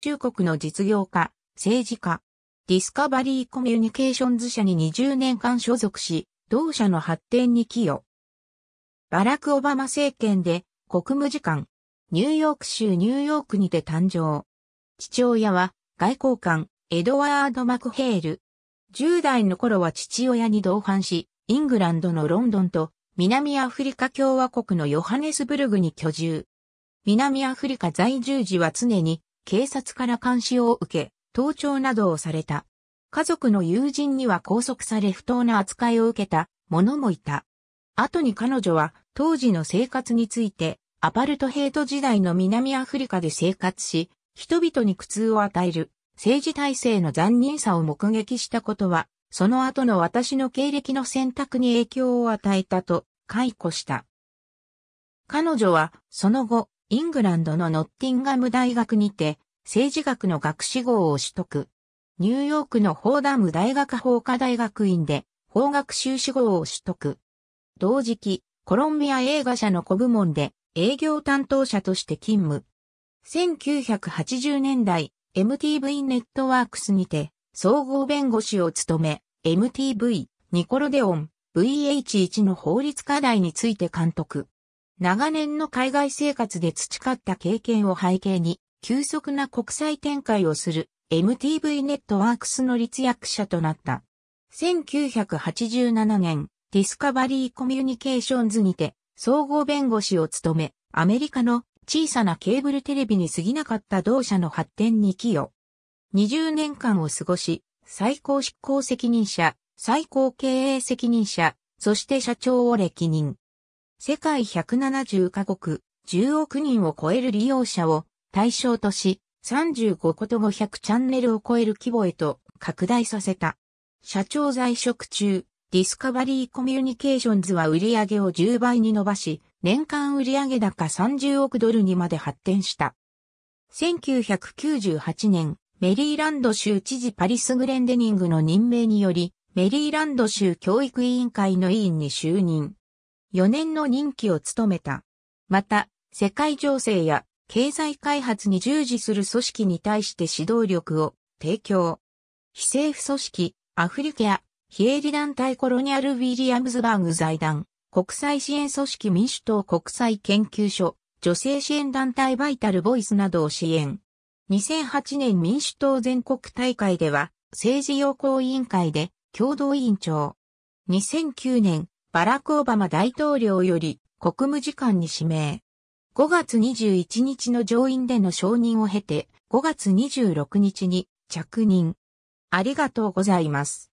中国の実業家、政治家、ディスカバリーコミュニケーションズ社に20年間所属し、同社の発展に寄与。バラク・オバマ政権で国務次官、ニューヨーク州ニューヨークにて誕生。父親は外交官、エドワード・マクヘール。10代の頃は父親に同伴し、イングランドのロンドンと南アフリカ共和国のヨハネスブルグに居住。南アフリカ在住時は常に警察から監視を受け、盗聴などをされた。家族の友人には拘束され不当な扱いを受けた者もいた。後に彼女は当時の生活についてアパルトヘイト時代の南アフリカで生活し、人々に苦痛を与える政治体制の残忍さを目撃したことは、その後の私の経歴の選択に影響を与えたと解雇した。彼女はその後、イングランドのノッティンガム大学にて、政治学の学士号を取得。ニューヨークのフォーダム大学法科大学院で、法学修士号を取得。同時期、コロンビア映画社の子部門で、営業担当者として勤務。1980年代、MTV ネットワークスにて、総合弁護士を務め、MTV、ニコロデオン、VH1 の法律課題について監督。長年の海外生活で培った経験を背景に、急速な国際展開をする MTV ネットワークスの立役者となった。1987年、ディスカバリーコミュニケーションズにて、総合弁護士を務め、アメリカの小さなケーブルテレビに過ぎなかった同社の発展に寄与。20年間を過ごし、最高執行責任者、最高経営責任者、そして社長を歴任。世界170カ国、10億人を超える利用者を対象とし、35こと500チャンネルを超える規模へと拡大させた。社長在職中、ディスカバリーコミュニケーションズは売上を10倍に伸ばし、年間売上高30億ドルにまで発展した。1998年、メリーランド州知事パリス・グレンデニングの任命により、メリーランド州教育委員会の委員に就任。4年の任期を務めた。また、世界情勢や経済開発に従事する組織に対して指導力を提供。非政府組織、アフリカア、非営利団体コロニアル・ウィリアムズバーグ財団、国際支援組織民主党国際研究所、女性支援団体バイタル・ボイスなどを支援。2008年民主党全国大会では、政治要項委員会で共同委員長。2009年バラク・オバマ大統領より国務次官に指名。5月21日の上院での承認を経て、5月26日に着任。ありがとうございます。